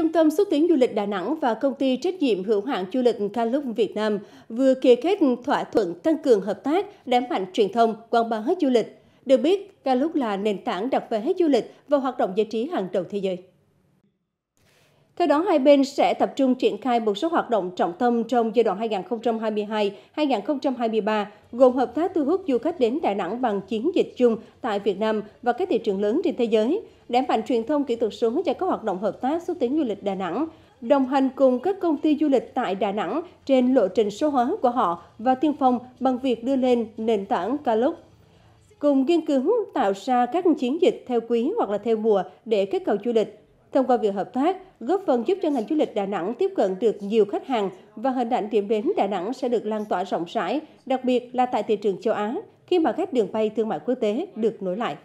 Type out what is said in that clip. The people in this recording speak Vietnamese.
Trung tâm xúc tiến du lịch Đà Nẵng và công ty trách nhiệm hữu hạn du lịch Calux Việt Nam vừa ký kết thỏa thuận tăng cường hợp tác, đẩy mạnh truyền thông, quảng bá hết du lịch. Được biết, Calux là nền tảng đặt về hết du lịch và hoạt động giải trí hàng đầu thế giới. Theo đó, hai bên sẽ tập trung triển khai một số hoạt động trọng tâm trong giai đoạn 2022-2023, gồm hợp tác thu hút du khách đến Đà Nẵng bằng chiến dịch chung tại Việt Nam và các thị trường lớn trên thế giới, đẩy mạnh truyền thông kỹ thuật số cho các hoạt động hợp tác xúc tiến du lịch Đà Nẵng, đồng hành cùng các công ty du lịch tại Đà Nẵng trên lộ trình số hóa của họ và tiên phong bằng việc đưa lên nền tảng Calux cùng nghiên cứu tạo ra các chiến dịch theo quý hoặc là theo mùa để kích cầu du lịch Thông qua việc hợp tác, góp phần giúp cho ngành du lịch Đà Nẵng tiếp cận được nhiều khách hàng và hình ảnh điểm đến Đà Nẵng sẽ được lan tỏa rộng rãi, đặc biệt là tại thị trường châu Á, khi mà các đường bay thương mại quốc tế được nối lại.